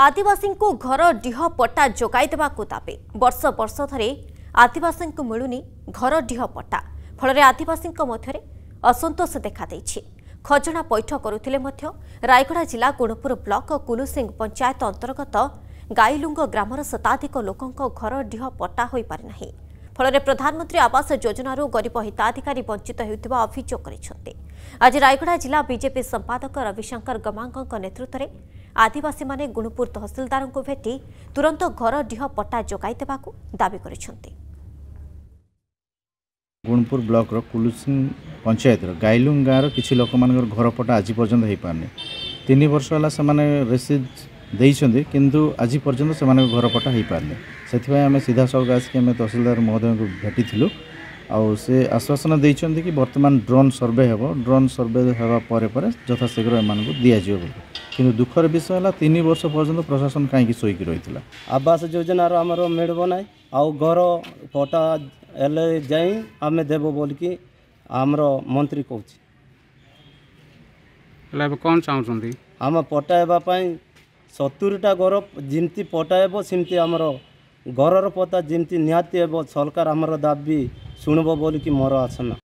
ଆଦିବାସୀଙ୍କୁ ଘର ଡିହ ପଟା ଯୋଗାଇ ଦେବାକୁ ଦାବି ବର୍ଷ ବର୍ଷ ଧରି ଆଦିବାସୀଙ୍କୁ ମିଳୁନି ଘର ଡିହ ପଟା ଫଳରେ ଆଦିବାସୀଙ୍କ ମଧ୍ୟରେ ଅସନ୍ତୋଷ ଦେଖାଦେଇଛି ଖଜଣା ପୈଠ କରୁଥିଲେ ମଧ୍ୟ ରାୟଗଡ଼ା ଜିଲ୍ଲା ଗୁଣପୁର ବ୍ଲକ କୁଲୁସିଂ ପଞ୍ଚାୟତ ଅନ୍ତର୍ଗତ ଗାଇଲୁଙ୍ଗ ଗ୍ରାମର ଶତାଧିକ ଲୋକଙ୍କ ଘର ଡିହ ପଟା ହୋଇପାରିନାହିଁ ଫଳରେ ପ୍ରଧାନମନ୍ତ୍ରୀ ଆବାସ ଯୋଜନାରୁ ଗରିବ ହିତାଧିକାରୀ ବଞ୍ଚିତ ହେଉଥିବା ଅଭିଯୋଗ କରିଛନ୍ତି ଆଜି ରାୟଗଡ଼ା ଜିଲ୍ଲା ବିଜେପି ସମ୍ପାଦକ ରବିଶଙ୍କର ଗମାଙ୍ଗଙ୍କ ନେତୃତ୍ୱରେ ଆଦିବାସୀମାନେ ଗୁଣୁପୁର ତହସିଲଦାରଙ୍କୁ ଭେଟି ତୁରନ୍ତ ଘର ଡିହ ପଟ୍ଟା ଯୋଗାଇ ଦେବାକୁ ଦାବି କରିଛନ୍ତି ଗୁଣପୁର ବ୍ଲକର କୁଲୁସିଂ ପଞ୍ଚାୟତର ଗାଇଲୁଙ୍ଗ ଗାଁର କିଛି ଲୋକମାନଙ୍କର ଘର ପଟା ଆଜି ପର୍ଯ୍ୟନ୍ତ ହୋଇପାରୁନି ତିନି ବର୍ଷ ହେଲା ସେମାନେ ରେସିଜ ଦେଇଛନ୍ତି କିନ୍ତୁ ଆଜି ପର୍ଯ୍ୟନ୍ତ ସେମାନଙ୍କ ଘର ପଟା ହୋଇପାରିନି ସେଥିପାଇଁ ଆମେ ସିଧାସଳଖ ଆସିକି ଆମେ ତହସିଲଦାର ମହୋଦୟଙ୍କୁ ଭେଟିଥିଲୁ ଆଉ ସେ ଆଶ୍ୱାସନା ଦେଇଛନ୍ତି କି ବର୍ତ୍ତମାନ ଡ୍ରୋନ୍ ସର୍ଭେ ହେବ ଡ୍ରୋନ୍ ସର୍ଭେ ହେବା ପରେ ପରେ ଯଥାଶୀଘ୍ର ଏମାନଙ୍କୁ ଦିଆଯିବ ବୋଲି କିନ୍ତୁ ଦୁଃଖର ବିଷୟ ହେଲା ତିନି ବର୍ଷ ପର୍ଯ୍ୟନ୍ତ ପ୍ରଶାସନ କାହିଁକି ଶୋଇକି ରହିଥିଲା ଆବାସ ଯୋଜନାର ଆମର ମିଳିବ ନାହିଁ ଆଉ ଘର ପଟା ହେଲେ ଯାଇ ଆମେ ଦେବ ବୋଲିକି ଆମର ମନ୍ତ୍ରୀ କହୁଛି ହେଲେ ଏବେ କ'ଣ ଚାହୁଁଛନ୍ତି ଆମ ପଟା ହେବା ପାଇଁ ସତୁରିଟା ଘର ଯେମିତି ପଟା ହେବ ସେମିତି ଆମର ଘରର ପତା ଯେମିତି ନିହାତି ହେବ ସରକାର ଆମର ଦାବି ଶୁଣିବ ବୋଲିକି ମୋର ଆସନା